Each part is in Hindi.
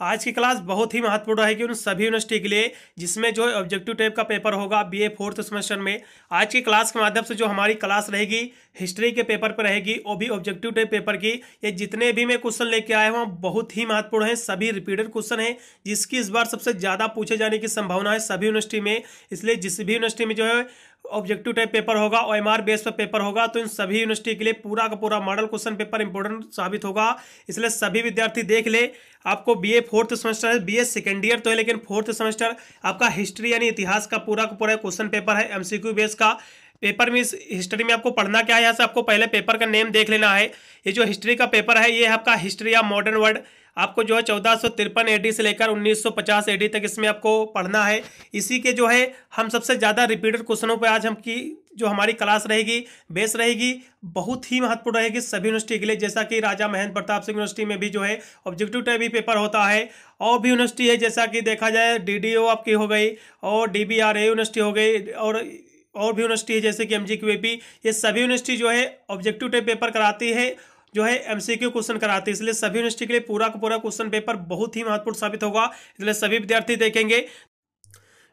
आज की क्लास बहुत ही महत्वपूर्ण रहेगी उन सभी यूनिवर्सिटी के लिए जिसमें जो ऑब्जेक्टिव टाइप का पेपर होगा बी ए फोर्थ सेमेस्टर में आज की क्लास के माध्यम से जो हमारी क्लास रहेगी हिस्ट्री के पेपर पर रहेगी वो भी ऑब्जेक्टिव टाइप पेपर की ये जितने भी मैं क्वेश्चन लेके आया हूँ बहुत ही महत्वपूर्ण है सभी रिपीटेड क्वेश्चन है जिसकी इस बार सबसे ज़्यादा पूछे जाने की संभावना है सभी यूनिवर्सिटी में इसलिए जिस भी यूनिवर्सिटी में जो है ऑब्जेक्टिव टाइप पेपर होगा और एमआर बेस पर पेपर होगा तो इन सभी यूनिवर्सिटी के लिए पूरा का पूरा मॉडल क्वेश्चन पेपर इंपॉर्टेंट साबित होगा इसलिए सभी विद्यार्थी देख ले आपको बीए फोर्थ सेमेस्टर है बीए सेकेंड ईयर तो है लेकिन फोर्थ सेमेस्टर आपका हिस्ट्री यानी इतिहास का पूरा का पूरा क्वेश्चन पेपर है एम बेस का पेपर में हिस्ट्री में आपको पढ़ना क्या है यहाँ से आपको पहले पेपर का नेम देख लेना है ये जो हिस्ट्री का पेपर है ये आपका हिस्ट्री या मॉडर्न वर्ल्ड आपको जो है चौदह सौ तिरपन एडी से लेकर उन्नीस सौ पचास एडी तक इसमें आपको पढ़ना है इसी के जो है हम सबसे ज़्यादा रिपीटेड क्वेश्चनों पर आज हम की जो हमारी क्लास रहेगी बेस रहेगी बहुत ही महत्वपूर्ण रहेगी सभी यूनिवर्सिटी के लिए जैसा कि राजा महेंद्र प्रताप सिंह यूनिवर्सिटी में भी जो है ऑब्जेक्टिव टाइप भी पेपर होता है और भी यूनिवर्सिटी है जैसा कि देखा जाए डी आपकी हो गई और डी यूनिवर्सिटी हो गई और और भी यूनिवर्सिटी है जैसे कि एम जी ये सभी यूनिवर्सिटी जो है ऑब्जेक्टिव टाइप पेपर कराती है जो है एमसीक्यू क्वेश्चन कराते हैं इसलिए सभी यूनिवर्सिटी के लिए पूरा का पूरा क्वेश्चन पेपर बहुत ही महत्वपूर्ण साबित होगा इसलिए सभी विद्यार्थी देखेंगे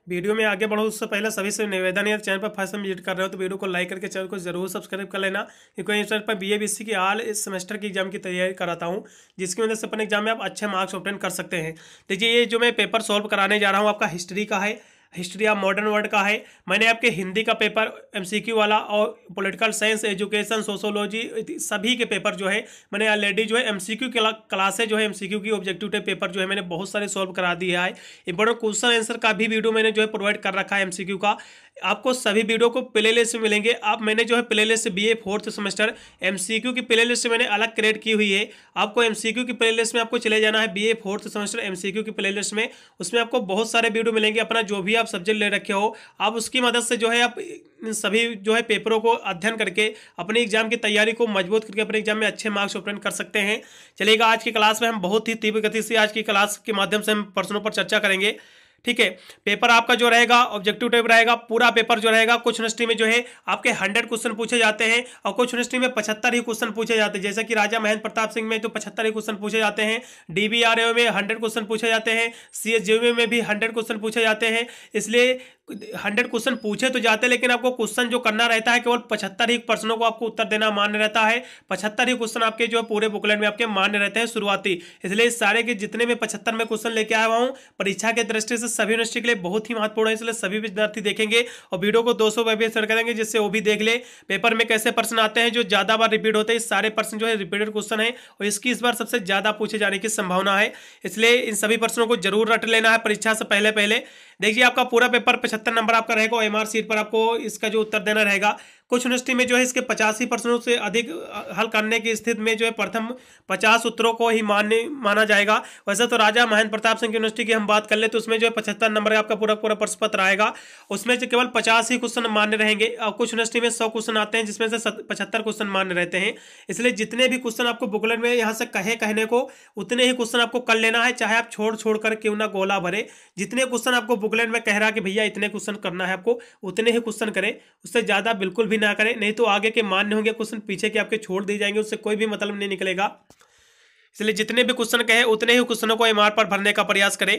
वीडियो में आगे बढ़ो उससे पहले सभी से निवेदन है चैनल पर फर्स्ट टाइम विजिट कर रहे हो तो वीडियो को लाइक करके चैनल को जरूर सब्सक्राइब कर लेना क्योंकि इस पर बी ए बी सी की हाल इस सेमेस्टर की एग्जाम की तैयारी कराता हूं जिसकी वजह से अपने एग्जाम में आप अच्छे मार्क्स ऑप्टेन कर सकते हैं देखिए ये जो मैं पेपर सॉल्व कराने जा रहा हूँ आपका हिस्ट्री का है हिस्ट्री ऑफ मॉडर्न वर्ल्ड का है मैंने आपके हिंदी का पेपर एमसीक्यू वाला और पॉलिटिकल साइंस एजुकेशन सोशोलॉजी सभी के पेपर जो है मैंने ऑलरेडी जो है एमसीक्यू क्यू क्लासेज जो है एमसीक्यू की ऑब्जेक्टिव टाइप पेपर जो है मैंने बहुत सारे सॉल्व करा दिया है इंपॉर्टेंट क्वेश्चन आंसर का भी वीडियो मैंने जो है प्रोवाइड कर रखा है एम का आपको सभी वीडियो को प्ले लिस्ट मिलेंगे आप मैंने जो है playlist B A fourth semester M C Q की प्ले लिस्ट मैंने अलग क्रिएट की हुई है आपको एम सी क्यू की प्ले लिस्ट में आपको चले जाना है B A fourth semester M C Q की प्ले लिस्ट में उसमें आपको बहुत सारे वीडियो मिलेंगे अपना जो भी आप सब्जेक्ट ले रखे हो आप उसकी मदद से जो है आप इन सभी जो है पेपरों को अध्ययन करके अपने एग्जाम की तैयारी को मजबूत करके अपने एग्जाम में अच्छे मार्क्स ऑप्टेन कर सकते हैं चलिएगा आज की क्लास में हम बहुत ही तीव्र गति से आज की क्लास के माध्यम से हम प्रश्नों पर चर्चा करेंगे ठीक है पेपर आपका जो रहेगा ऑब्जेक्टिव टाइप रहेगा पूरा पेपर जो रहेगा कुछ यूनिवर्सिटी में जो है आपके हंड्रेड क्वेश्चन पूछे जाते हैं और कुछ यूनिवर्सिटी में पचहत्तर ही क्वेश्चन पूछे जाते हैं जैसे कि राजा महेंद्र प्रताप सिंह में तो पचहत्तर ही क्वेश्चन पूछे जाते हैं डीबीआरएओ में हंड्रेड क्वेश्चन पूछे जाते हैं सी में भी हंड्रेड क्वेश्चन पूछे जाते हैं इसलिए हंड्रेड क्वेश्चन पूछे तो जाते लेकिन आपको क्वेश्चन जो करना रहता है केवल पचहत्तर ही प्रश्नों को आपको उत्तर देना मान्य रहता है पचहत्तर ही क्वेश्चन आपके जो है पूरे बुकलेट में आपके मान्य रहते हैं शुरुआती इसलिए इस सारे के जितने भी पचहत्तर में क्वेश्चन लेके आया हूँ परीक्षा के दृष्टि से सभी यूनिवर्सिटी के लिए बहुत ही महत्वपूर्ण है इसलिए सभी विद्यार्थी देखेंगे और वीडियो को दो सौ शेयर करेंगे जिससे वो भी देख ले पेपर में कैसे प्रश्न आते हैं जो ज्यादा बार रिपीट होते हैं सारे प्रश्न जो है रिपीटेड क्वेश्चन है और इसकी इस बार सबसे ज्यादा पूछे जाने की संभावना है इसलिए इन सभी प्रश्नों को जरूर रट लेना है परीक्षा से पहले पहले देखिए आपका पूरा पेपर पचहत्तर नंबर आपका रहेगा एमआर सीट पर आपको इसका जो उत्तर देना रहेगा कुछ यूनिवर्सिटी में जो है इसके पचासी परसेंट से अधिक हल करने की स्थिति में जो है प्रथम पचास उत्तरों को ही मान्य माना जाएगा वैसे तो राजा महेंद्र प्रताप सिंह यूनिवर्सिटी की हम बात कर ले तो उसमें जो है पचहत्तर नंबर आपका पूरा पूरा प्रश्न पत्र आएगा उसमें से केवल पचास ही क्वेश्चन मान्य रहेंगे और कुछ यूनिवर्सिटी में सौ क्वेश्चन आते हैं जिसमें से पचहत्तर क्वेश्चन मान्य रहते हैं इसलिए जितने भी क्वेश्चन आपको बुकलेट में यहाँ से कहे कहने को उतने ही क्वेश्चन आपको कर लेना है चाहे आप छोड़ छोड़ कर क्यों ना गोला भरे जितने क्वेश्चन आपको बुकलेट में कह रहा कि भैया इतने क्वेश्चन करना है आपको उतने ही क्वेश्चन करें उससे ज़्यादा बिल्कुल भी भी ना करें नहीं तो आगे के मान्य होंगे क्वेश्चन पीछे के आपके छोड़ दिए जाएंगे उससे कोई भी मतलब नहीं निकलेगा इसलिए जितने भी क्वेश्चन कहे उतने ही क्वेश्चनों को एम पर भरने का प्रयास करें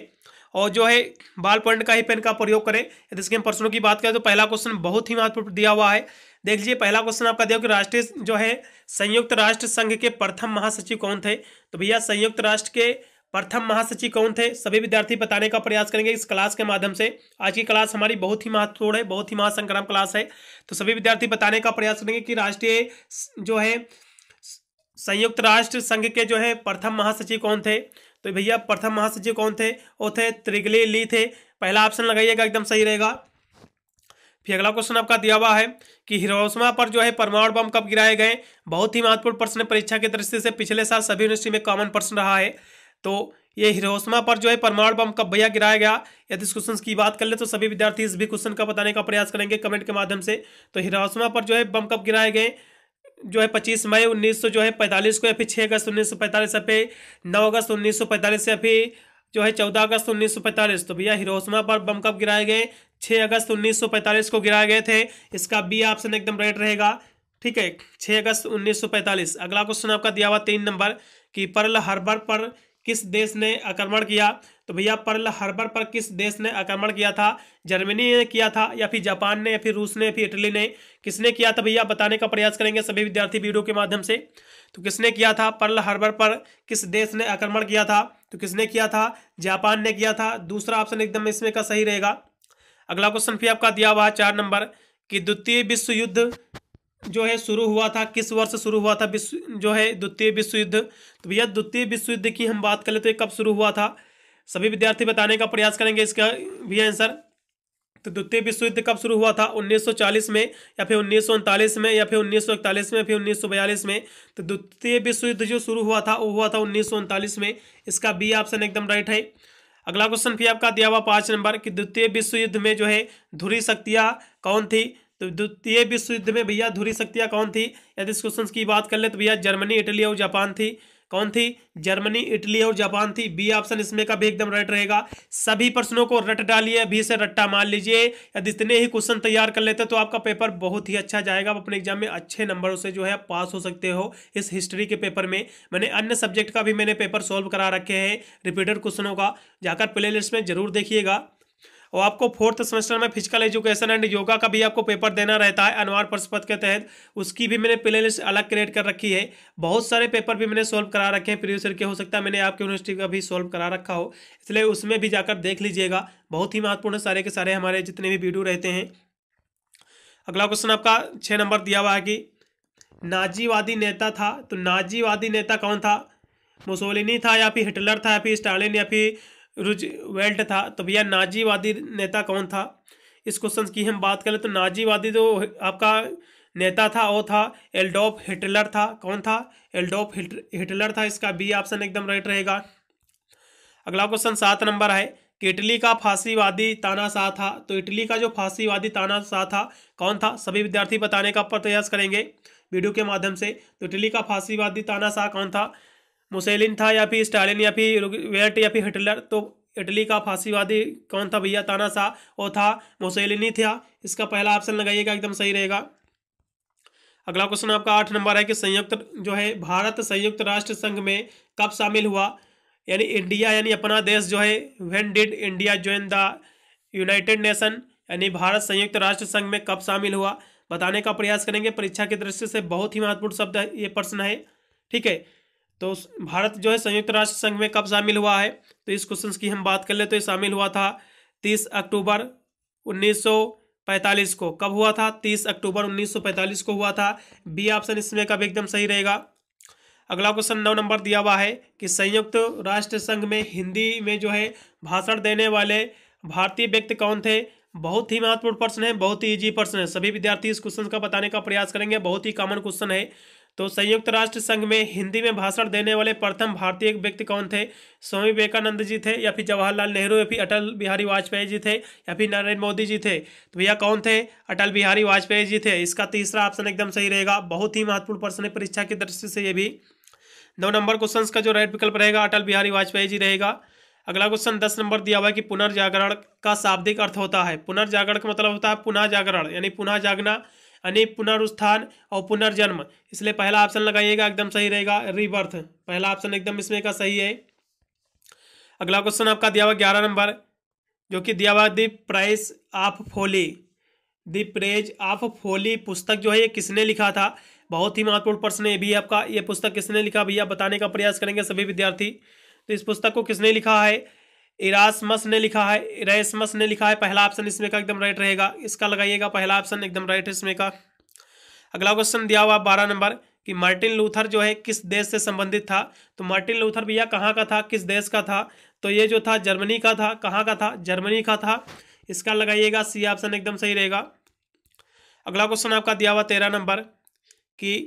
और जो है बाल पॉइंट का ही पेन का प्रयोग करें यदि इसके हम प्रश्नों की बात करें तो पहला क्वेश्चन बहुत ही महत्वपूर्ण दिया हुआ है देख लीजिए पहला क्वेश्चन आपका दिया कि राष्ट्रीय जो है संयुक्त राष्ट्र संघ के प्रथम महासचिव कौन थे तो भैया संयुक्त राष्ट्र के प्रथम महासचिव कौन थे सभी विद्यार्थी बताने का प्रयास करेंगे इस क्लास के माध्यम से आज की क्लास हमारी बहुत ही महत्वपूर्ण है बहुत ही महासंग्राम क्लास है तो सभी विद्यार्थी बताने का प्रयास करेंगे कि राष्ट्रीय जो है संयुक्त राष्ट्र संघ के जो है प्रथम महासचिव कौन थे तो भैया प्रथम महासचिव कौन थे वो थे त्रिगली ली थे पहला ऑप्शन लगाइएगा एकदम सही रहेगा फिर अगला क्वेश्चन आपका दिया हुआ है कि हिरोसमा पर जो है परमाणु बम कब गिराए गए बहुत ही महत्वपूर्ण प्रश्न परीक्षा की दृष्टि से पिछले साल सभी यूनिवर्सिटी में कॉमन प्रश्न रहा है तो ये हिरोसमा पर जो है परमाणु बम कब भैया गिराया गया यदि इस क्वेश्चन की बात कर ले तो सभी विद्यार्थी इस भी क्वेश्चन का बताने का प्रयास करेंगे कमेंट के माध्यम से तो हिरोसमा पर जो है बम कब गिराए गए जो है पच्चीस मई उन्नीस सौ जो है पैंतालीस को या फिर छः अगस्त उन्नीस सौ पैंतालीस या फिर नौ अगस्त उन्नीस सौ पैंतालीस या फिर जो है चौदह अगस्त उन्नीस सौ पैंतालीस तो भैया हिरोसमा पर बम कब गिराए गए छः अगस्त उन्नीस सौ पैंतालीस को गिराए गए थे इसका बी ऑप्शन एकदम राइट रहेगा ठीक है छः अगस्त उन्नीस सौ पैंतालीस अगला क्वेश्चन आपका दिया हुआ तीन नंबर कि पर्ल हार्बर पर किस देश ने आक्रमण किया तो भैया पर्ल हार्बर पर किस देश ने आक्रमण किया था जर्मनी ने किया था या फिर जापान ने या फिर रूस ने या फिर इटली ने किसने किया था भैया बताने का प्रयास करेंगे सभी विद्यार्थी वीडियो के माध्यम से तो किसने किया था पर्ल हार्बर पर किस देश ने आक्रमण किया था तो किसने किया था जापान ने किया था दूसरा ऑप्शन एकदम इसमें का सही रहेगा अगला क्वेश्चन फिर आपका दिया हुआ चार नंबर कि द्वितीय विश्व युद्ध जो है शुरू हुआ था किस वर्ष शुरू हुआ था विश्व जो है द्वितीय विश्व युद्ध तो भैया द्वितीय विश्व युद्ध की हम बात करें तो ये कब शुरू हुआ था सभी विद्यार्थी बताने का प्रयास करेंगे इसका भी आंसर तो द्वितीय विश्व युद्ध कब शुरू हुआ था 1940 में या फिर उन्नीस में या फिर उन्नीस में फिर उन्नीस में तो द्वितीय विश्व युद्ध जो शुरू हुआ था वो हुआ था उन्नीस में इसका बी ऑप्शन एकदम राइट है अगला क्वेश्चन फिर आपका दिया हुआ पाँच नंबर कि द्वितीय विश्व युद्ध में जो है धुरी शक्तियाँ कौन थी तो द्वितीय विश्व युद्ध में भैया धुरी शक्तियाँ कौन थी यदि इस क्वेश्चन की बात कर ले तो भैया जर्मनी इटली और जापान थी कौन थी जर्मनी इटली और जापान थी बी ऑप्शन इसमें का भी एकदम राइट रहेगा सभी प्रश्नों को रट डालिए बी से रट्टा मार लीजिए यदि इतने ही क्वेश्चन तैयार कर लेते तो आपका पेपर बहुत ही अच्छा जाएगा आप अपने एग्जाम में अच्छे नंबरों से जो है पास हो सकते हो इस हिस्ट्री के पेपर में मैंने अन्य सब्जेक्ट का भी मैंने पेपर सॉल्व करा रखे हैं रिपीटेड क्वेश्चनों का जाकर प्ले में जरूर देखिएगा और आपको फोर्थ सेमेस्टर में फिजिकल एजुकेशन एंड योगा का भी आपको पेपर देना रहता है अनुवार परिषद के तहत उसकी भी मैंने प्ले लिस्ट अलग क्रिएट कर रखी है बहुत सारे पेपर भी मैंने सॉल्व करा रखे हैं प्रीवियस के हो सकता है मैंने आपकी यूनिवर्सिटी का भी सॉल्व करा रखा हो इसलिए उसमें भी जाकर देख लीजिएगा बहुत ही महत्वपूर्ण सारे के सारे हमारे जितने भी वीडियो रहते हैं अगला क्वेश्चन आपका छः नंबर दिया हुआ है कि नाजीवादी नेता था तो नाजीवादी नेता कौन था मुसोलिनी था या फिर हिटलर था या फिर स्टालिन या फिर रुजवेल्ट था तो भैया नाजीवादी नेता कौन था इस क्वेश्चन की हम बात करें तो नाजीवादी जो तो आपका नेता था वो था एल्डोफ हिटलर था कौन था एल्डोफ हिटलर था इसका बी ऑप्शन एकदम राइट रहेगा अगला क्वेश्चन सात नंबर है कि इटली का फांसीवादी तानाशाह था तो इटली का जो फांसीवादी तानाशाह था कौन था सभी विद्यार्थी बताने का प्रयास करेंगे वीडियो के माध्यम से तो इटली का फांसीवादी तानाशाह कौन था मुसेलिन था या फिर स्टालिन या फिर वेट या फिर हिटलर तो इटली का फांसीवादी कौन था भैया ताना सा वो था मुसेलिनी था इसका पहला ऑप्शन लगाइएगा एकदम सही रहेगा अगला क्वेश्चन आपका आठ नंबर है कि संयुक्त जो है भारत संयुक्त राष्ट्र संघ में कब शामिल हुआ यानी इंडिया यानी अपना देश जो है when did India join the United Nation यानी भारत संयुक्त राष्ट्र संघ में कब शामिल हुआ बताने का प्रयास करेंगे परीक्षा की दृष्टि से बहुत ही महत्वपूर्ण शब्द ये प्रश्न है ठीक है तो भारत जो है संयुक्त राष्ट्र संघ में कब शामिल हुआ है तो इस क्वेश्चन की हम बात कर ले तो ये शामिल हुआ था तीस अक्टूबर 1945 को कब हुआ था तीस अक्टूबर 1945 को हुआ था बी ऑप्शन इसमें कब एकदम सही रहेगा अगला क्वेश्चन नौ नंबर दिया हुआ है कि संयुक्त राष्ट्र संघ में हिंदी में जो है भाषण देने वाले भारतीय व्यक्ति कौन थे बहुत ही महत्वपूर्ण प्रश्न है बहुत ही इजी प्रश्न है सभी विद्यार्थी इस क्वेश्चन का बताने का प्रयास करेंगे बहुत ही कॉमन क्वेश्चन है तो संयुक्त राष्ट्र संघ में हिंदी में भाषण देने वाले प्रथम भारतीय व्यक्ति कौन थे स्वामी विवेकानंद जी थे या फिर जवाहरलाल नेहरू या फिर अटल बिहारी वाजपेयी जी थे या फिर नरेंद्र मोदी जी थे तो भैया कौन थे अटल बिहारी वाजपेयी जी थे इसका तीसरा ऑप्शन एकदम सही रहेगा बहुत ही महत्वपूर्ण प्रश्न है परीक्षा की दृष्टि से ये भी नौ नंबर क्वेश्चन का जो राइट विकल्प रहेगा अटल बिहारी वाजपेयी जी रहेगा अगला क्वेश्चन दस नंबर दिया हुआ है कि पुनर्जागरण का शाब्दिक अर्थ होता है पुनर्जागरण का मतलब होता है पुनः जागरण यानी पुनः जागना यानी पुनरुत्थान और पुनर्जन्म इसलिए पहला ऑप्शन लगाइएगा एकदम सही रहेगा रिबर्थ पहला ऑप्शन एकदम इसमें का सही है अगला क्वेश्चन आपका दिया हुआ ग्यारह नंबर जो कि दिया हुआ the price of folly the praise of folly पुस्तक जो है ये किसने लिखा था बहुत ही महत्वपूर्ण प्रश्न है भी आपका ये पुस्तक किसने लिखा भैया बताने का प्रयास करेंगे सभी विद्यार्थी तो इस पुस्तक को किसने लिखा है इरासमस ने लिखा है इरासमस ने लिखा है पहला ऑप्शन इसमें का एकदम राइट रहेगा इसका लगाइएगा पहला ऑप्शन एकदम राइट इसमें का अगला क्वेश्चन दिया हुआ बारह नंबर कि मार्टिन लूथर जो है किस देश से संबंधित था तो मार्टिन लूथर भैया कहाँ का था किस देश का था तो ये जो था जर्मनी का था कहाँ का था जर्मनी का था इसका लगाइएगा सी ऑप्शन एकदम सही रहेगा अगला क्वेश्चन आपका दिया हुआ तेरह नंबर कि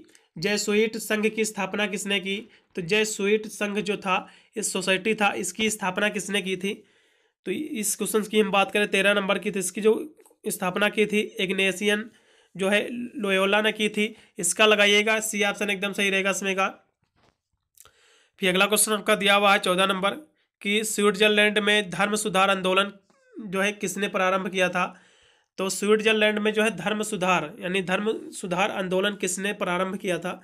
जयसुइट संघ की स्थापना किसने की तो जय स्वीट संघ जो था इस सोसाइटी था इसकी स्थापना किसने की थी तो इस क्वेश्चन की हम बात करें तेरह नंबर की तो इसकी जो स्थापना की थी एग्नेशियन जो है लोयोला ने की थी इसका लगाइएगा सी ऑप्शन एकदम सही रहेगा इसमें का फिर अगला क्वेश्चन आपका दिया हुआ है चौदह नंबर कि स्विट्जरलैंड में धर्म सुधार आंदोलन जो है किसने प्रारंभ किया था तो स्विट्जरलैंड में जो है धर्म सुधार यानी धर्म सुधार आंदोलन किसने प्रारंभ किया था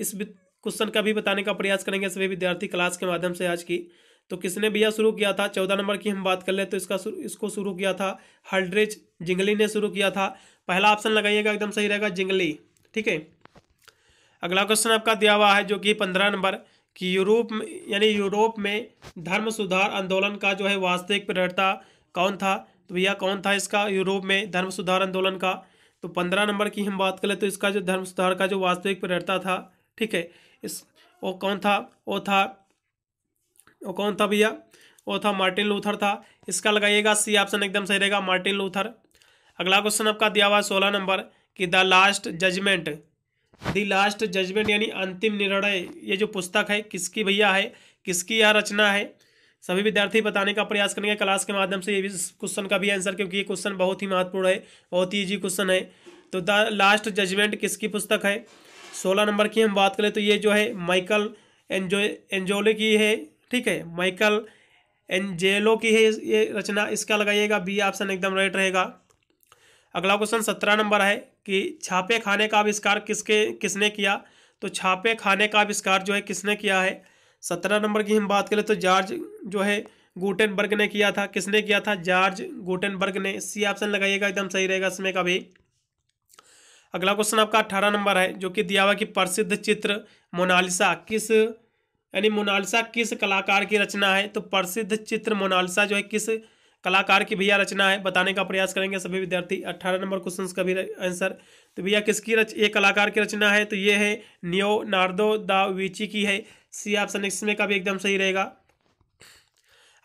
इस क्वेश्चन का भी बताने का प्रयास करेंगे सभी विद्यार्थी क्लास के माध्यम से आज की तो किसने भैया शुरू किया था चौदह नंबर की हम बात कर ले तो इसका इसको शुरू किया था हल्ड्रिज जिंगली ने शुरू किया था पहला ऑप्शन लगाइएगा एकदम सही रहेगा जिंगली ठीक है अगला क्वेश्चन आपका दिया हुआ है जो कि पंद्रह नंबर कि यूरोप में यानी यूरोप में धर्म सुधार आंदोलन का जो है वास्तविक प्रेरता कौन था तो भैया कौन था इसका यूरोप में धर्म सुधार आंदोलन का तो पंद्रह नंबर की हम बात करें तो इसका जो धर्म सुधार का जो वास्तविक प्रेरता था ठीक है इस वो कौन था वो था वो कौन था भैया वो था मार्टिन लूथर था इसका लगाइएगा सी ऑप्शन एकदम सही रहेगा मार्टिन लूथर अगला क्वेश्चन आपका दिया हुआ सोलह नंबर कि the last judgement the last judgement यानी अंतिम निर्णय ये जो पुस्तक है किसकी भैया है किसकी यह रचना है सभी विद्यार्थी बताने का प्रयास करेंगे क्लास के माध्यम से ये भी क्वेश्चन का भी आंसर क्योंकि ये क्वेश्चन बहुत ही महत्वपूर्ण है बहुत ही ईजी क्वेश्चन है तो द लास्ट जजमेंट किसकी पुस्तक है सोलह नंबर की हम बात करें तो ये जो है माइकल एंजो एंजोले की है ठीक है माइकल एंजेलो की है ये रचना इसका लगाइएगा बी ऑप्शन एकदम राइट रहेगा अगला क्वेश्चन सत्रह नंबर है कि छापे खाने का आविष्कार किसके किसने किया तो छापे खाने का आविष्कार जो है किसने किया है सत्रह नंबर की हम बात करें तो जॉर्ज जो है गुटेनबर्ग ने किया था किसने किया था जॉर्ज गुटेनबर्ग ने सी ऑप्शन लगाइएगा एकदम सही रहेगा इसमें का भी अगला क्वेश्चन आपका अठारह नंबर है जो कि दिया हुआ कि प्रसिद्ध चित्र मोनालिसा किस यानी मोनालिसा किस कलाकार की रचना है तो प्रसिद्ध चित्र मोनालिसा जो है किस कलाकार की भैया रचना है बताने का प्रयास करेंगे सभी विद्यार्थी अट्ठारह नंबर क्वेश्चन का भी आंसर तो भैया किसकी रच ये कलाकार की रचना है तो ये है नियो नार्दो दा विची की है सी ऑप्शन इसमें का भी एकदम सही रहेगा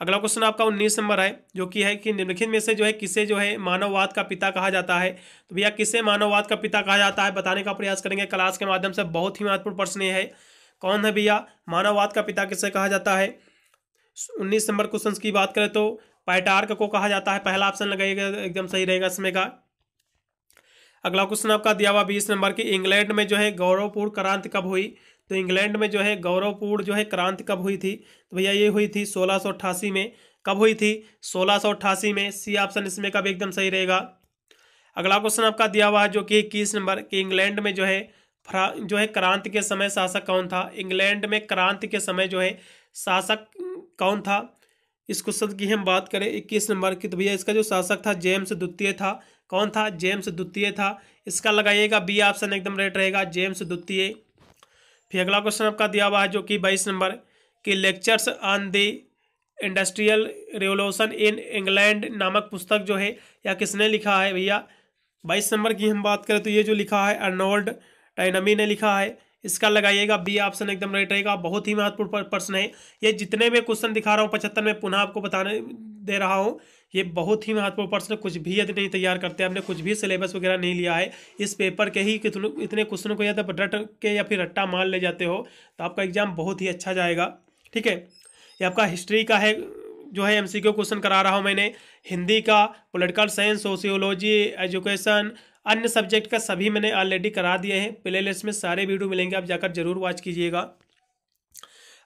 अगला क्वेश्चन आपका उन्नीस नंबर है जो कि है कि निम्नलिखित में से जो है किसे जो है मानववाद का पिता कहा जाता है तो भैया किसे मानववाद का पिता कहा जाता है बताने का प्रयास करेंगे क्लास के माध्यम से बहुत ही महत्वपूर्ण प्रश्न है कौन है भैया मानववाद का पिता किसे कहा जाता है उन्नीस नंबर क्वेश्चन की बात करें तो पैटार्क को कहा जाता है पहला ऑप्शन लगाइएगा एकदम सही रहेगा इसमें का अगला क्वेश्चन आपका दिया हुआ बीस नंबर की इंग्लैंड में जो है गौरवपूर्ण क्रांति कब हुई तो इंग्लैंड में जो है गौरवपूर्ण जो है क्रांति कब हुई थी तो भैया ये हुई थी सोलह में कब हुई थी सोलह में सी ऑप्शन इसमें कब एकदम सही रहेगा अगला क्वेश्चन आपका दिया हुआ है जो कि इक्कीस नंबर कि इंग्लैंड में जो है फ्रा जो है क्रांति के समय शासक कौन था इंग्लैंड में क्रांति के समय जो है शासक कौन था इस क्वेश्चन की हम बात करें इक्कीस नंबर की तो भैया इसका जो शासक था जेम्स द्वितीय था कौन था जेम्स द्वितीय था इसका लगाइएगा बी ऑप्शन एकदम रेट रहेगा जेम्स द्वितीय ठीक अगला क्वेश्चन आपका दिया हुआ है जो कि बाईस नंबर कि lectures on the industrial revolution in England नामक पुस्तक जो है या किसने लिखा है भैया बाईस नंबर की हम बात करें तो ये जो लिखा है अर्नोल्ड टाइनमी ने लिखा है इसका लगाइएगा बी ऑप्शन एकदम राइट रहेगा बहुत ही महत्वपूर्ण प्रश्न है ये जितने भी क्वेश्चन दिखा रहा हूँ पचहत्तर में पुनः आपको बताने दे रहा हूँ ये बहुत ही महत्वपूर्ण प्रश्न कुछ भी यदि नहीं तैयार करते आपने कुछ भी सिलेबस वगैरह नहीं लिया है इस पेपर के ही इतने क्वेश्चन को या तो रट के या फिर रट्टा मान ले जाते हो तो आपका एग्जाम बहुत ही अच्छा जाएगा ठीक है ये आपका हिस्ट्री का है जो है एमसीक्यू क्वेश्चन करा रहा हूँ मैंने हिंदी का पोलिटिकल साइंस सोशियोलॉजी एजुकेशन अन्य सब्जेक्ट का सभी मैंने ऑलरेडी करा दिए हैं प्ले लिस्ट में सारे वीडियो मिलेंगे आप जाकर जरूर वॉच कीजिएगा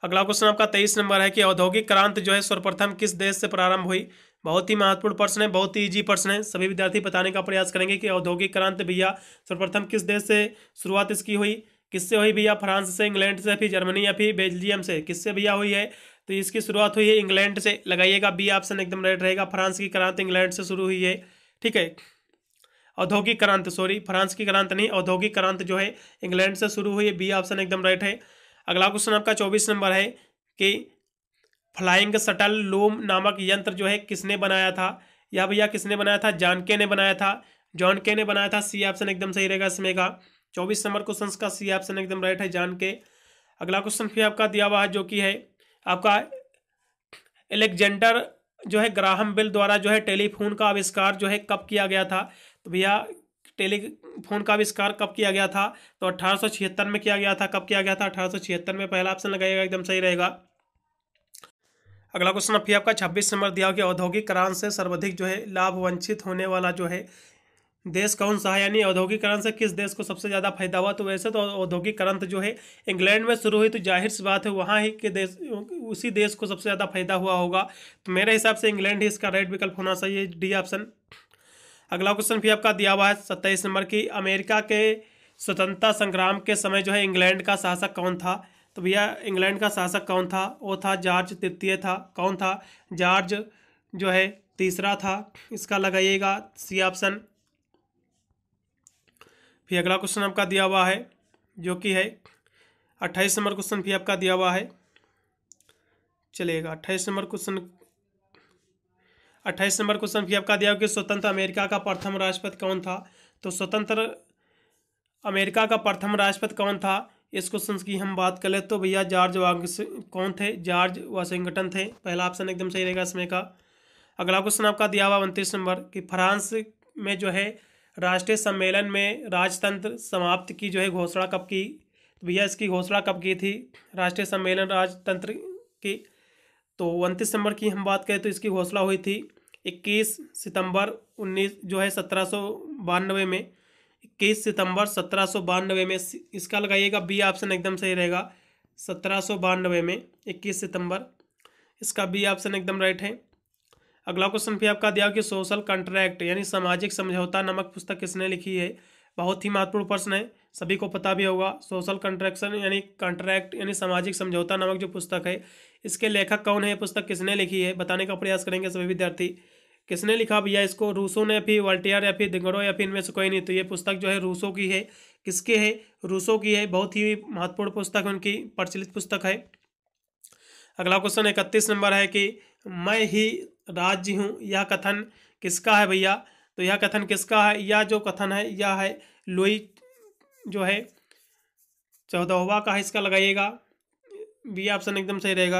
अगला क्वेश्चन आपका तेईस नंबर है कि औद्योगिक क्रांति जो है सर्वप्रथम किस देश से प्रारंभ हुई बहुत ही महत्वपूर्ण प्रश्न है बहुत ही ईजी प्रश्न है सभी विद्यार्थी बताने का प्रयास करेंगे कि औद्योगिक क्रांति भैया सर्वप्रथम किस देश से शुरुआत इसकी हुई किससे हुई भैया फ्रांस से इंग्लैंड से फिर जर्मनी या फिर बेल्जियम से किससे भैया हुई है तो इसकी शुरुआत हुई है इंग्लैंड से लगाइएगा बी ऑप्शन एकदम राइट रहेगा फ्रांस की क्रांति इंग्लैंड से शुरू हुई है ठीक है औद्योगिक क्रांत सॉरी फ्रांस की क्रांत नहीं औद्योगिक क्रांत जो है इंग्लैंड से शुरू हुई बी ऑप्शन एकदम राइट है अगला क्वेश्चन आपका चौबीस नंबर है कि फ्लाइंग शटल लूम नामक यंत्र जो है किसने बनाया था या भैया किसने बनाया था जानके ने बनाया था जॉन के ने बनाया था सी ऑप्शन एकदम सही रहेगा इसमें का चौबीस नंबर क्वेश्चन का सी ऑप्शन एकदम राइट है जान के अगला क्वेश्चन फिर आपका दिया हुआ है जो कि है आपका एलेक्जेंडर जो है ग्राहम बिल द्वारा जो है टेलीफोन का आविष्कार जो है कब किया गया था तो भैया टेलीफोन का आविष्कार कब किया गया था तो अठारह में किया गया था कब किया गया था अठारह में पहला ऑप्शन लगाएगा एकदम सही रहेगा अगला क्वेश्चन फिर आपका छब्बीस नंबर दिया कि औद्योगिक क्रांति से सर्वाधिक जो है लाभ वंचित होने वाला जो है देश कौन सा है यानी औद्योगिकरण से किस देश को सबसे ज़्यादा फायदा हुआ तो वैसे तो औद्योगिकरण तो जो है इंग्लैंड में शुरू हुई तो जाहिर सी बात है वहाँ ही के देश उसी देश को सबसे ज़्यादा फायदा हुआ होगा तो मेरे हिसाब से इंग्लैंड ही इसका राइट विकल्प होना चाहिए डी ऑप्शन अगला क्वेश्चन भी आपका दिया हुआ है सत्ताईस नंबर की अमेरिका के स्वतंत्रता संग्राम के समय जो है इंग्लैंड का शासक कौन था तो भैया इंग्लैंड का शासक कौन था वो था जॉर्ज तृतीय था कौन था जॉर्ज जो है तीसरा था इसका लगाइएगा सी ऑप्शन फिर अगला क्वेश्चन आपका दिया हुआ है जो कि है अट्ठाईस नंबर क्वेश्चन भी आपका दिया हुआ है चलेगा अट्ठाईस नंबर क्वेश्चन अट्ठाईस नंबर क्वेश्चन भी आपका दिया कि स्वतंत्र अमेरिका का प्रथम राष्ट्रपति कौन था तो स्वतंत्र अमेरिका का प्रथम राष्ट्रपति कौन था इस क्वेश्चन की हम बात कर ले तो भैया जॉर्ज कौन थे जॉर्ज वाशिंगटन थे पहला ऑप्शन एकदम सही रहेगा इसमें का अगला क्वेश्चन आपका दिया हुआ उनतीस नंबर कि फ्रांस में जो है राष्ट्रीय सम्मेलन में राजतंत्र समाप्त की जो है घोषणा कब की तो भैया इसकी घोषणा कब की थी राष्ट्रीय सम्मेलन राजतंत्र की तो उनतीस सितंबर की हम बात करें तो इसकी घोषणा हुई थी इक्कीस सितंबर उन्नीस जो है सत्रह सौ बानवे में इक्कीस सितंबर सत्रह सौ बानवे में इसका लगाइएगा बी ऑप्शन एकदम सही रहेगा सत्रह सौ बानवे में इक्कीस सितंबर इसका बी ऑप्शन एकदम राइट है अगला क्वेश्चन फिर आपका दिया कि सोशल कॉन्ट्रैक्ट यानी सामाजिक समझौता नामक पुस्तक किसने लिखी है बहुत ही महत्वपूर्ण प्रश्न है सभी को पता भी होगा सोशल कंट्रैक्शन यानी कॉन्ट्रैक्ट यानी सामाजिक समझौता नामक जो पुस्तक है इसके लेखक कौन है पुस्तक किसने लिखी है बताने का प्रयास करेंगे सभी विद्यार्थी किसने लिखा भैया इसको रूसो ने फिर वर्टियर या फिर दिगड़ो या फिर इनमें से कोई नहीं तो ये पुस्तक जो है रूसो की है किसके है रूसो की है बहुत ही महत्वपूर्ण पुस्तक है उनकी प्रचलित पुस्तक है अगला क्वेश्चन इकतीस नंबर है कि मैं ही राज्य हूँ यह कथन किसका है भैया तो यह कथन किसका है यह जो कथन है यह है लोई जो है चौदहवा का है इसका लगाइएगा बी ऑप्शन एकदम सही रहेगा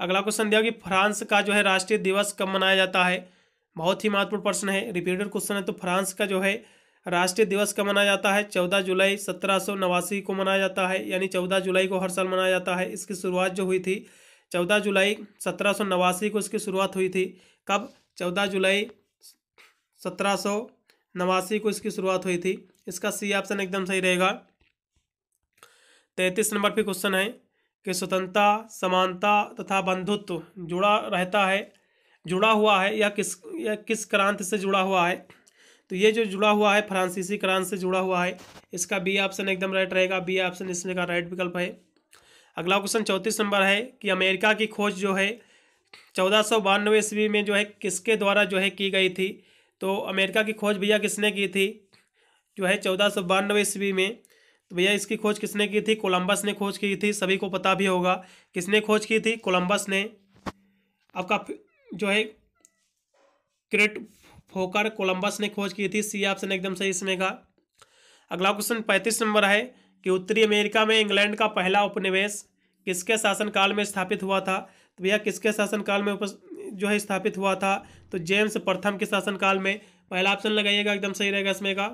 अगला क्वेश्चन दिया कि फ्रांस का जो है राष्ट्रीय दिवस कब मनाया जाता है बहुत ही महत्वपूर्ण प्रश्न है रिपीटेड क्वेश्चन है तो फ्रांस का जो है राष्ट्रीय दिवस कब मनाया जाता है चौदह जुलाई सत्रह सौ नवासी को मनाया जाता है यानी चौदह जुलाई को हर साल मनाया जाता है इसकी शुरुआत जो हुई थी चौदह जुलाई सत्रह सौ नवासी को इसकी शुरुआत हुई थी कब चौदह जुलाई सत्रह सौ नवासी को इसकी शुरुआत हुई थी इसका सी ऑप्शन एकदम सही रहेगा तैंतीस नंबर पे क्वेश्चन है कि स्वतंत्रता समानता तथा बंधुत्व जुड़ा रहता है जुड़ा हुआ है या किस या किस क्रांति से जुड़ा हुआ है तो ये जो जुड़ा हुआ है फ्रांसीसी क्रांति से जुड़ा हुआ है इसका बी ऑप्शन एकदम राइट रहेगा बी ऑप्शन इसमें का राइट विकल्प है अगला क्वेश्चन चौंतीस नंबर है कि अमेरिका की खोज जो है चौदह सौ बानवे ईस्वी में जो है किसके द्वारा जो है की गई थी तो अमेरिका की खोज भैया किसने की थी जो है चौदह सौ बानवे ईस्वी में तो भैया इसकी खोज किसने की थी कोलंबस ने खोज की थी सभी को पता भी होगा किसने खोज की थी कोलंबस ने आपका जो है क्रेट फोकर कोलंबस ने खोज की थी सी ऑप्शन एकदम सही इसमें का अगला क्वेश्चन पैंतीस नंबर है कि उत्तरी अमेरिका में इंग्लैंड का पहला उपनिवेश किसके शासनकाल में स्थापित हुआ था तो भैया किसके शासनकाल में जो है स्थापित हुआ था तो जेम्स प्रथम के शासनकाल में पहला ऑप्शन लगाइएगा एकदम सही रहेगा इसमें का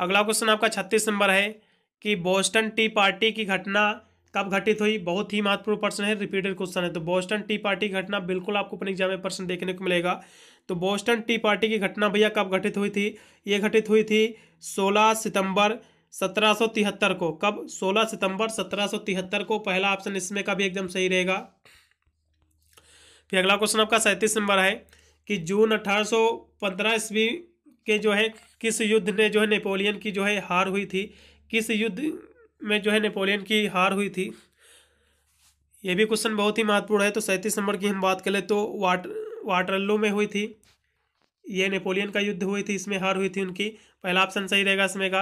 अगला क्वेश्चन आपका छत्तीस नंबर है कि बोस्टन टी पार्टी की घटना कब घटित हुई बहुत ही महत्वपूर्ण प्रश्न है रिपीटेड क्वेश्चन है तो बोस्टन टी पार्टी की घटना बिल्कुल आपको अपने एग्जाम में प्रश्न देखने को मिलेगा तो बोस्टन टी पार्टी की घटना भैया कब घटित हुई थी ये घटित हुई थी सोलह सितंबर 1773 को कब 16 सितंबर 1773 को पहला ऑप्शन इसमें का भी एकदम सही रहेगा फिर अगला क्वेश्चन आपका सैंतीस नंबर है कि जून पंद्रह ईस्वी के जो है किस युद्ध ने जो है नेपोलियन की जो है हार हुई थी किस युद्ध में जो है नेपोलियन की हार हुई थी ये भी क्वेश्चन बहुत ही महत्वपूर्ण है तो सैंतीस नंबर की हम बात करें तो वाट वाटरलो में हुई थी ये नेपोलियन का युद्ध हुई थी इसमें हार हुई थी उनकी पहला ऑप्शन सही रहेगा इसमें का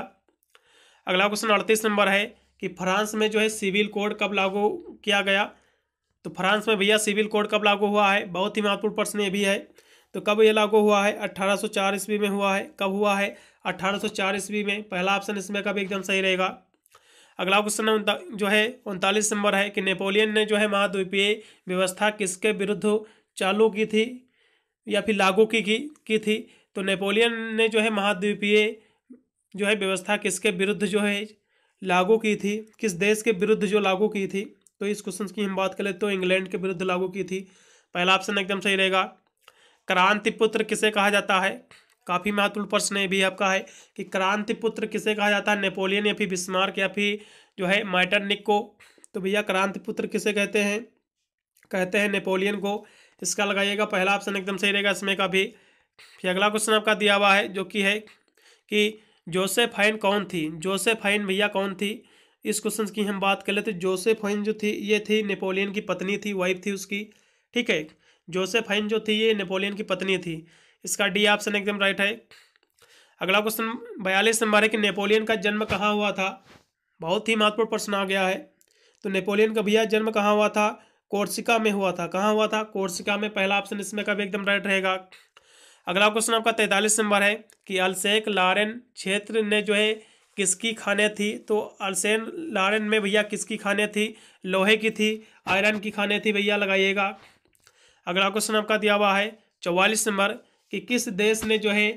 अगला क्वेश्चन अड़तीस नंबर है कि फ्रांस में जो है सिविल कोड कब लागू किया गया तो फ्रांस में भैया सिविल कोड कब लागू हुआ है बहुत ही महत्वपूर्ण प्रश्न ये भी है तो कब ये लागू हुआ है 1804 ईस्वी में हुआ है कब हुआ है 1804 ईस्वी में पहला ऑप्शन इसमें कब एकदम सही रहेगा अगला क्वेश्चन जो है उनतालीस नंबर है कि नेपोलियन ने जो है महाद्वीपीय व्यवस्था किसके विरुद्ध चालू की थी या फिर लागू की की, की थी तो नेपोलियन ने जो है महाद्वीपीय जो है व्यवस्था किसके विरुद्ध जो है लागू की थी किस देश के विरुद्ध जो लागू की थी तो इस क्वेश्चन की हम बात करें तो इंग्लैंड के विरुद्ध लागू की थी पहला ऑप्शन एकदम सही रहेगा क्रांतिपुत्र किसे कहा जाता है काफ़ी महत्वपूर्ण प्रश्न ये भी आपका है कि क्रांतिपुत्र किसे कहा जाता है नेपोलियन या फिर बिस्मार्क या फिर जो है माइटरनिक को तो भैया क्रांतिपुत्र किसे कहते हैं कहते हैं नेपोलियन को इसका लगाइएगा पहला ऑप्शन एकदम सही रहेगा इसमें का भी फिर अगला क्वेश्चन आपका दिया हुआ है जो कि है कि जोसेफ हाइन कौन थी जोसेफ हाइन भैया कौन थी इस क्वेश्चन की हम बात कर लेते हाइन जो थी ये थी नेपोलियन की पत्नी थी वाइफ थी उसकी ठीक है जोसेफाइन जो थी ये नेपोलियन की पत्नी थी इसका डी ऑप्शन एकदम राइट है अगला क्वेश्चन बयालीस नंबर है कि नेपोलियन का जन्म कहाँ हुआ था बहुत ही महत्वपूर्ण प्रश्न आ गया है तो नेपोलियन का भैया जन्म कहाँ हुआ था कोर्सिका में हुआ था कहाँ हुआ था कोर्सिका में पहला ऑप्शन इसमें का भी एकदम राइट रहेगा अगला क्वेश्चन आपका तैंतालीस नंबर है कि अलसेक लारेन क्षेत्र ने जो है किसकी खाने थी तो अलसेन लारेन में भैया किसकी खाने थी लोहे की थी आयरन की खाने थी भैया लगाइएगा अगला क्वेश्चन आपका दिया हुआ है चौवालीस नंबर कि किस देश ने जो है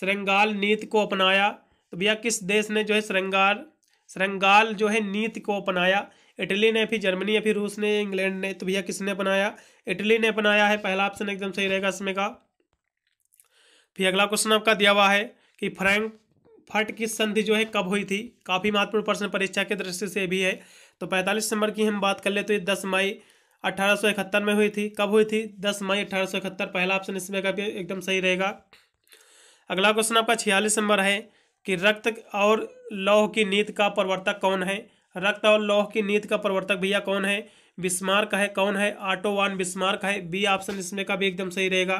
श्रृंगाल नीति को अपनाया तो भैया किस देश ने जो है श्रृंगार श्रृंगाल जो है नीति को अपनाया इटली ने फिर जर्मनी या फिर रूस ने इंग्लैंड ने तो भैया किसने अपनाया इटली ने अपनाया है पहला ऑप्शन एकदम सही रहेगा इसमें का फिर अगला क्वेश्चन आपका दिया हुआ है कि फ्रैंक फट की संधि जो है कब हुई थी काफ़ी महत्वपूर्ण प्रश्न परीक्षा के दृष्टि से भी है तो पैंतालीस नंबर की हम बात कर ले तो ये दस मई अठारह में हुई थी कब हुई थी दस मई अठारह पहला ऑप्शन इसमें का भी एकदम सही रहेगा अगला क्वेश्चन आपका छियालीस नंबर है कि रक्त और लौह की नीत का प्रवर्तक कौन है रक्त और लौह की नीत का प्रवर्तक भैया कौन है बिस्मार्क है कौन है वन बिस्मार्क है बी ऑप्शन इसमें का भी एकदम सही रहेगा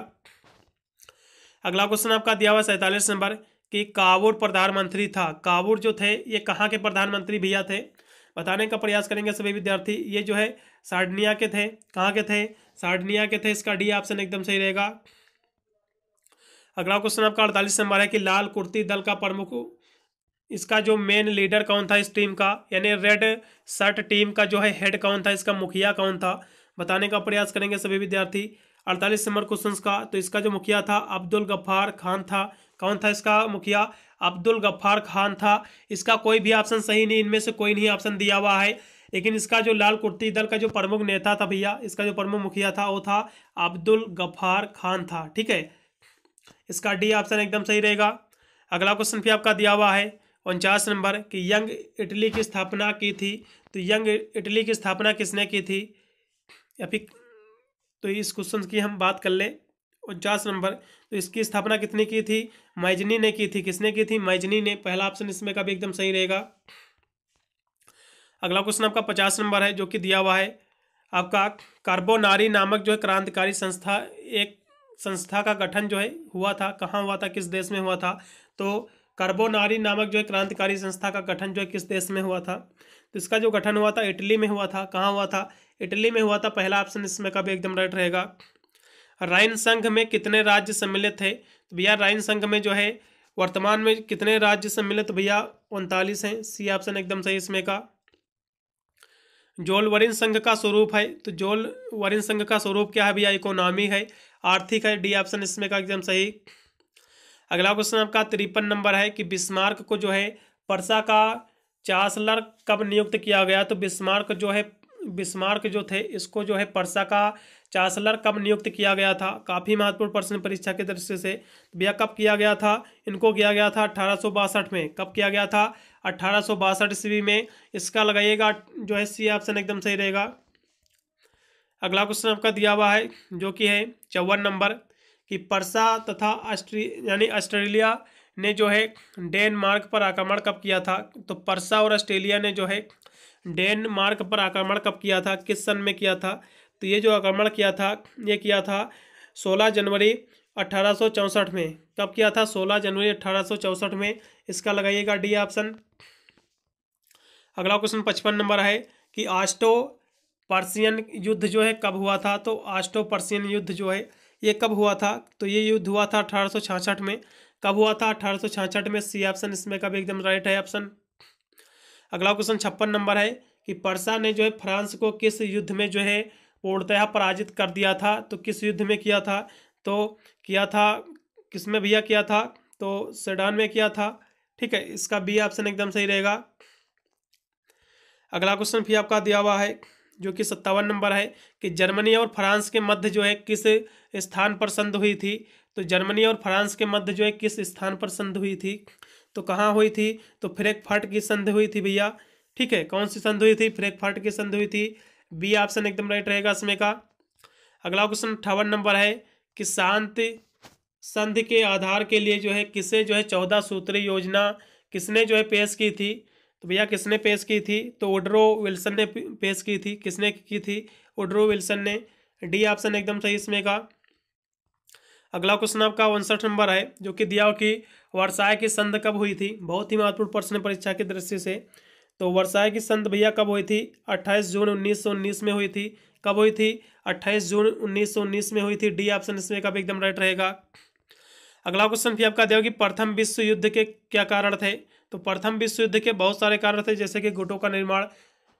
अगला क्वेश्चन आपका दिया हुआ सैंतालीस नंबर कि काबुर प्रधानमंत्री था काबुर जो थे ये कहाँ के प्रधानमंत्री भैया थे बताने का प्रयास करेंगे सभी विद्यार्थी ये जो है सार्डनिया के थे कहाँ के थे सार्डनिया के थे इसका डी ऑप्शन एकदम सही रहेगा अगला क्वेश्चन आपका अड़तालीस नंबर है कि लाल कुर्ती दल का प्रमुख इसका जो मेन लीडर कौन था इस टीम का यानी रेड शर्ट टीम का जो है हेड कौन था इसका मुखिया कौन था बताने का प्रयास करेंगे सभी विद्यार्थी अड़तालीस नंबर क्वेश्चन का तो इसका जो मुखिया था अब्दुल गफ्फार खान था कौन था इसका मुखिया अब्दुल गफ्फार खान था इसका कोई भी ऑप्शन सही नहीं इनमें से कोई नहीं ऑप्शन दिया हुआ है लेकिन इसका जो लाल कुर्ती दल का जो प्रमुख नेता था भैया इसका जो प्रमुख मुखिया था वो था अब्दुल गफ्फार खान था ठीक है इसका डी ऑप्शन एकदम सही रहेगा अगला क्वेश्चन भी आपका दिया हुआ है उनचास नंबर कि यंग इटली की स्थापना की थी तो यंग इटली की स्थापना किसने की थी या फिर तो इस क्वेश्चन की हम बात कर लें उनचास नंबर तो इसकी स्थापना कितने की थी मैजनी ने की थी किसने की थी मैजनी ने पहला ऑप्शन इसमें का भी एकदम सही रहेगा अगला क्वेश्चन आपका पचास नंबर है जो कि दिया हुआ है आपका कार्बोनारी नामक जो है क्रांतिकारी संस्था एक संस्था का गठन जो है हुआ था कहाँ हुआ था किस देश में हुआ था तो कार्बोनारी नामक जो है क्रांतिकारी संस्था का गठन जो है किस देश में हुआ था तो इसका जो गठन हुआ था इटली में हुआ था कहाँ हुआ था इटली में हुआ था पहला ऑप्शन इसमें का भी एकदम राइट रहेगा राइन संघ में कितने राज्य सम्मिलित है तो भैया राइन संघ में जो है वर्तमान में कितने राज्य सम्मिलित भैया उनतालीस हैं सी ऑप्शन एकदम सही इसमें का जोल वरिन संघ का स्वरूप है तो जोल वरिन संघ का स्वरूप क्या है भैया इकोनॉमी है आर्थिक है डी ऑप्शन इसमें का एकदम सही अगला क्वेश्चन आपका तिरपन नंबर है कि बिस्मार्क को जो है परसा का चांसलर कब नियुक्त किया गया तो बिस्मार्क जो है बिस्मार्क जो थे इसको जो है परसा का चांसलर कब नियुक्त किया गया था काफ़ी महत्वपूर्ण प्रश्न परीक्षा के दृष्टि से भैया कब किया गया था इनको किया गया था अठारह में कब किया गया था अठारह ईस्वी में इसका लगाइएगा जो है सी ऑप्शन एकदम सही रहेगा अगला क्वेश्चन आपका दिया हुआ है जो कि है चौवन नंबर कि परसा तथा ऑस्ट्री यानी ऑस्ट्रेलिया ने जो है डेनमार्क पर आक्रमण कब किया था तो परसा और ऑस्ट्रेलिया ने जो है डेनमार्क पर आक्रमण कब किया था किस सन में किया था तो ये जो आक्रमण किया था ये किया था सोलह जनवरी अठारह में कब किया था सोलह जनवरी अठारह में इसका लगाइएगा डी ऑप्शन अगला क्वेश्चन पचपन नंबर है कि आस्टो पर्सियन युद्ध जो है कब हुआ था तो आस्टो पर्सियन युद्ध जो है ये कब हुआ था तो ये युद्ध हुआ था अठारह में कब हुआ था अठारह में सी ऑप्शन इसमें कब एकदम राइट है ऑप्शन अगला क्वेश्चन छप्पन नंबर है कि पर्सा ने जो है फ्रांस को किस युद्ध में जो है पूर्णतया पराजित कर दिया था तो किस युद्ध में किया था तो किया था किस में भैया किया था तो सेडान में किया था ठीक है इसका बी ऑप्शन एकदम सही रहेगा अगला क्वेश्चन फिर आपका दिया हुआ है जो कि सत्तावन नंबर है कि जर्मनी और फ्रांस के मध्य जो है किस स्थान पर संध हुई थी तो जर्मनी और फ्रांस के मध्य जो है किस स्थान पर संध हुई थी तो कहाँ हुई थी तो फ्रैंकफर्ट की संध हुई थी भैया ठीक है कौन सी संध हुई थी फ्रैंकफर्ट की संध हुई थी बी ऑप्शन एकदम राइट रहेगा इसमें का अगला क्वेश्चन अठावन नंबर है कि शांति संधि के आधार के लिए जो है किसे जो है चौदह सूत्री योजना किसने जो है पेश की थी तो भैया किसने पेश की थी तो ओड्रो विल्सन ने पेश की थी किसने की थी ओड्रो विल्सन ने डी ऑप्शन एकदम सही इसमें का अगला क्वेश्चन आपका उनसठ नंबर है जो कि दिया कि वर्षाए की संध कब हुई थी बहुत ही महत्वपूर्ण प्रश्न परीक्षा की दृष्टि से तो वर्षाए की संत भैया कब हुई थी 28 जून 1919 में हुई थी कब हुई थी 28 जून 1919 में हुई थी डी ऑप्शन इसमें कब एकदम राइट रहेगा अगला क्वेश्चन फिर आपका देगा कि प्रथम विश्व युद्ध के क्या कारण थे तो प्रथम विश्व युद्ध के बहुत सारे कारण थे जैसे कि गुटों का निर्माण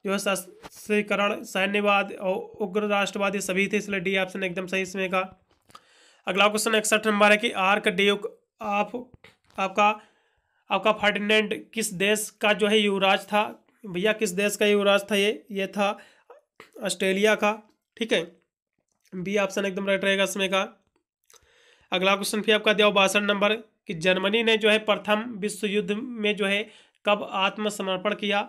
जो है शस्त्रीकरण सैन्यवाद और उग्र राष्ट्रवाद ये सभी थे इसलिए डी ऑप्शन एकदम सही इसमें का अगला क्वेश्चन इकसठ नंबर है कि आर्क ड्यूक ऑफ आपका आपका फर्डिनेंड किस देश का जो है युवराज था भैया किस देश का युवराज था ये ये था ऑस्ट्रेलिया का ठीक है बी ऑप्शन एकदम राइट रहेगा इसमें का अगला क्वेश्चन फिर आपका दिया बासठ नंबर कि जर्मनी ने जो है प्रथम विश्व युद्ध में जो है कब आत्मसमर्पण किया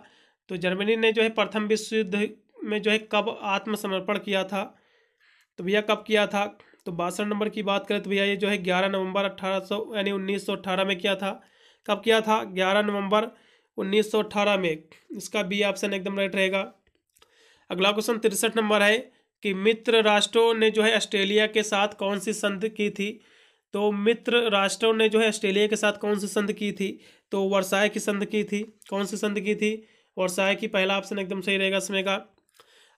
तो जर्मनी ने जो है प्रथम विश्व युद्ध में जो है कब आत्मसमर्पण किया था तो भैया कब किया था तो बासठ नंबर की बात करें तो भैया ये जो है ग्यारह नवंबर अट्ठारह यानी उन्नीस में किया था कब किया था 11 नवंबर 1918 में इसका बी ऑप्शन एकदम राइट रहेगा अगला क्वेश्चन तिरसठ नंबर है कि मित्र राष्ट्रों ने जो है ऑस्ट्रेलिया के साथ कौन सी संधि की थी तो मित्र राष्ट्रों ने जो है ऑस्ट्रेलिया के साथ कौन सी संधि की थी तो वर्षाए की संधि की थी कौन सी संधि की थी वर्षाए की पहला ऑप्शन एकदम सही रहेगा इसमें का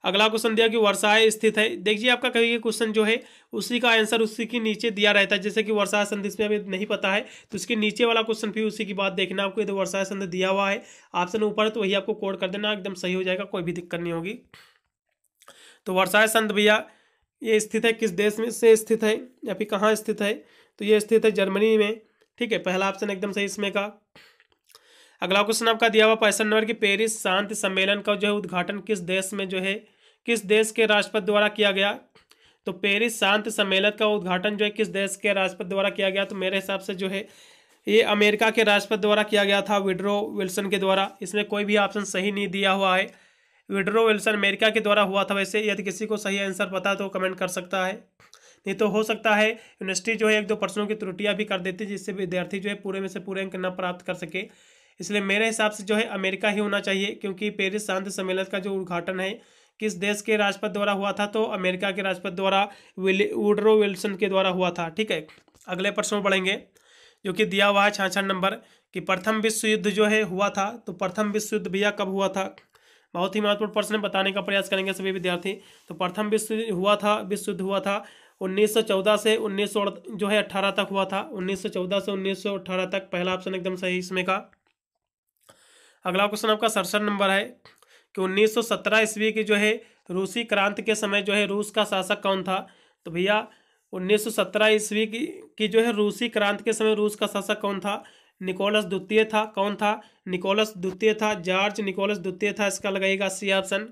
अगला क्वेश्चन दिया कि वर्षाए स्थित है देखिए आपका कभी क्वेश्चन जो है उसी का आंसर उसी के नीचे दिया रहता है जैसे कि वर्षाए संधि में अभी नहीं पता है तो उसके नीचे वाला क्वेश्चन फिर उसी की बात देखना आपको यदि वर्षाए संधि दिया हुआ है ऑप्शन ऊपर तो वही आपको कोड कर देना एकदम सही हो जाएगा कोई भी दिक्कत नहीं होगी तो वर्षाए संध भैया ये स्थित है किस देश में से स्थित है या फिर कहाँ स्थित है तो ये स्थित है जर्मनी में ठीक है पहला ऑप्शन एकदम सही इसमें का अगला क्वेश्चन आपका दिया हुआ क्वेश्चन नंबर कि पेरिस शांति सम्मेलन का जो है उद्घाटन किस देश में जो है किस देश के राष्ट्रपति द्वारा किया गया तो पेरिस शांति सम्मेलन का उद्घाटन जो है किस देश के राष्ट्रपति द्वारा किया गया तो मेरे हिसाब से जो है ये अमेरिका के राष्ट्रपति द्वारा किया गया था विड्रो विल्सन के द्वारा इसमें कोई भी ऑप्शन सही नहीं दिया हुआ है विड्रो विल्सन अमेरिका के द्वारा हुआ था वैसे यदि किसी को सही आंसर पता तो कमेंट कर सकता है नहीं तो हो सकता है यूनिवर्सिटी जो है एक दो प्रश्नों की त्रुटियाँ भी कर देती जिससे विद्यार्थी जो है पूरे में से पूरे अंक न प्राप्त कर सके इसलिए मेरे हिसाब से जो है अमेरिका ही होना चाहिए क्योंकि पेरिस शांति सम्मेलन का जो उद्घाटन है किस देश के राजपथ द्वारा हुआ था तो अमेरिका के राजपथ द्वारा वुडरो विल्सन के द्वारा हुआ था ठीक है अगले प्रश्न बढ़ेंगे जो कि दिया हुआ है छाछठ नंबर कि प्रथम विश्व युद्ध जो है हुआ था तो प्रथम विश्व युद्ध भैया कब हुआ था बहुत ही महत्वपूर्ण प्रश्न बताने का प्रयास करेंगे सभी विद्यार्थी तो प्रथम विश्व हुआ था विश्व युद्ध हुआ था 1914 से उन्नीस जो है 18 तक हुआ था 1914 से 1918 तक पहला ऑप्शन एकदम सही इसमें का अगला क्वेश्चन आपका सड़सठ नंबर है कि 1917 ईस्वी की जो है रूसी क्रांति के समय जो है रूस का शासक कौन था तो भैया 1917 ईस्वी की की जो है रूसी क्रांति के समय रूस का शासक कौन था निकोलस द्वितीय था कौन था निकोलस द्वितीय था जॉर्ज निकोलस द्वितीय था इसका लगाइएगा सी ऑप्शन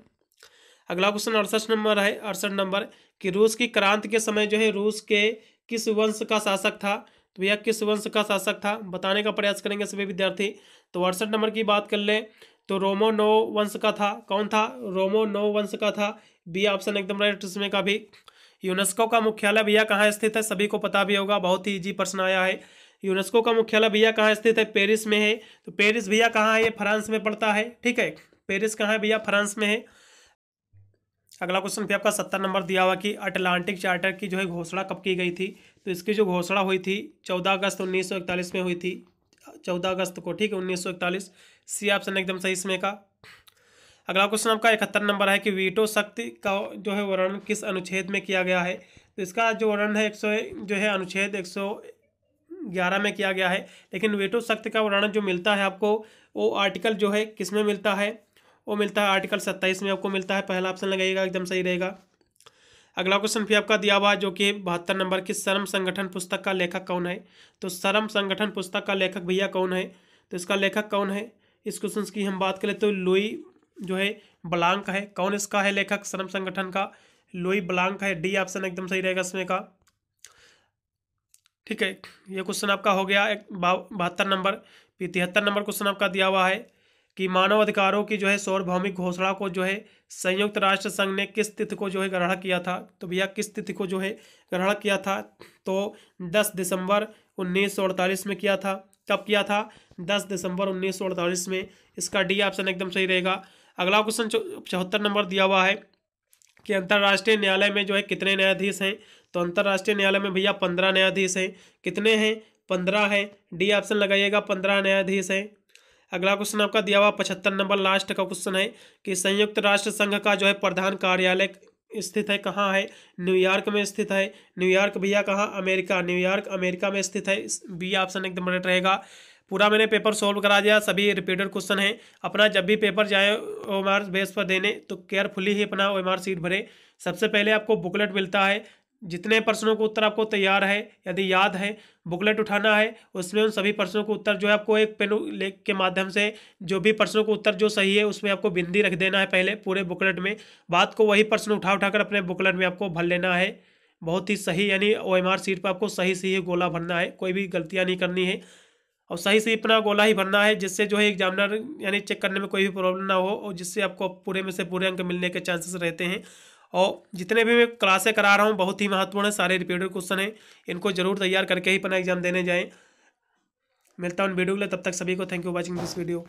अगला क्वेश्चन अड़सठ नंबर है अड़सठ नंबर कि रूस की क्रांति के समय जो है रूस के किस वंश का शासक था तो भैया किस वंश का शासक था बताने का प्रयास करेंगे सभी विद्यार्थी तो अड़सठ नंबर की बात कर लें तो रोमो नो वंश का था कौन था रोमो नो वंश का था बी ऑप्शन एकदम राइट इसमें का भी यूनेस्को का मुख्यालय भैया कहाँ स्थित है सभी को पता भी होगा बहुत ही ईजी प्रश्न आया है यूनेस्को का मुख्यालय भैया कहाँ स्थित है पेरिस में है तो पेरिस भैया कहाँ है ये फ्रांस में पड़ता है ठीक है पेरिस कहाँ है भैया फ्रांस में है अगला क्वेश्चन भी आपका सत्तर नंबर दिया हुआ कि अटलांटिक चार्टर की जो है घोषणा कब की गई थी तो इसकी जो घोषणा हुई थी चौदह अगस्त उन्नीस में हुई थी चौदह अगस्त को ठीक है उन्नीस सी ऑप्शन एकदम सही इसमें का अगला क्वेश्चन आपका इकहत्तर नंबर है कि वीटो शक्ति का जो है वर्णन किस अनुच्छेद में किया गया है तो इसका जो वर्णन है एक सौ जो है अनुच्छेद एक सौ ग्यारह में किया गया है लेकिन वीटो शक्ति का वर्णन जो मिलता है आपको वो आर्टिकल जो है किस में मिलता है वो मिलता है आर्टिकल सत्ताईस में आपको मिलता है पहला ऑप्शन लगाइएगा एकदम सही रहेगा अगला क्वेश्चन भी आपका दिया हुआ जो कि बहत्तर नंबर की श्रम संगठन पुस्तक का लेखक कौन है तो श्रम संगठन पुस्तक का लेखक भैया कौन है तो इसका लेखक कौन है इस क्वेश्चन की हम बात करें तो लुई जो है ब्लांक है कौन इसका है लेखक श्रम संगठन का लुई ब्लांक है डी ऑप्शन एकदम सही रहेगा इसमें का ठीक है ये क्वेश्चन आपका हो गया बहत्तर नंबर तिहत्तर नंबर क्वेश्चन आपका दिया हुआ है कि मानव अधिकारों की जो है सौरभौमिक घोषणा को जो है संयुक्त राष्ट्र संघ ने किस तिथि को जो है ग्रहण किया था तो भैया किस तिथि को जो है ग्रहण किया था तो 10 दिसंबर 1948 में किया था कब किया था 10 दिसंबर 1948 में इसका डी ऑप्शन एकदम सही रहेगा अगला क्वेश्चन चौहत्तर नंबर दिया हुआ है कि अंतर्राष्ट्रीय न्यायालय में जो है कितने न्यायाधीश हैं तो अंतर्राष्ट्रीय न्यायालय में भैया पंद्रह न्यायाधीश हैं कितने हैं पंद्रह हैं डी ऑप्शन लगाइएगा पंद्रह न्यायाधीश हैं अगला क्वेश्चन आपका दिया हुआ पचहत्तर नंबर लास्ट का क्वेश्चन है कि संयुक्त राष्ट्र संघ का जो है प्रधान कार्यालय स्थित है कहाँ है न्यूयॉर्क में स्थित है न्यूयॉर्क भैया कहाँ अमेरिका न्यूयॉर्क अमेरिका में स्थित है बी ऑप्शन एकदम राइट रहेगा पूरा मैंने पेपर सॉल्व करा दिया सभी रिपीटेड क्वेश्चन हैं अपना जब भी पेपर जाए ओ बेस पर देने तो केयरफुली ही अपना ओ सीट भरे सबसे पहले आपको बुकलेट मिलता है जितने प्रश्नों का उत्तर आपको तैयार है यदि याद है बुकलेट उठाना है उसमें उन सभी प्रश्नों का उत्तर जो है आपको एक पेन लेख के माध्यम से जो भी प्रश्नों का उत्तर जो सही है उसमें आपको बिंदी रख देना है पहले पूरे बुकलेट में बाद को वही प्रश्न उठा उठाकर अपने बुकलेट में आपको भर लेना है बहुत ही सही यानी ओ एम आर सीट पर आपको सही सही गोला भरना है कोई भी गलतियाँ नहीं करनी है और सही सही अपना गोला ही भरना है जिससे जो है एग्जामिनर यानी चेक करने में कोई भी प्रॉब्लम ना हो और जिससे आपको पूरे में से पूरे अंक मिलने के चांसेस रहते हैं और जितने भी मैं क्लासें करा रहा हूँ बहुत ही महत्वपूर्ण है सारे रिपीटेड क्वेश्चन हैं इनको जरूर तैयार करके ही अपना एग्जाम देने जाएँ मिलता हूँ वीडियो के लिए तब तक सभी को thank you watching this video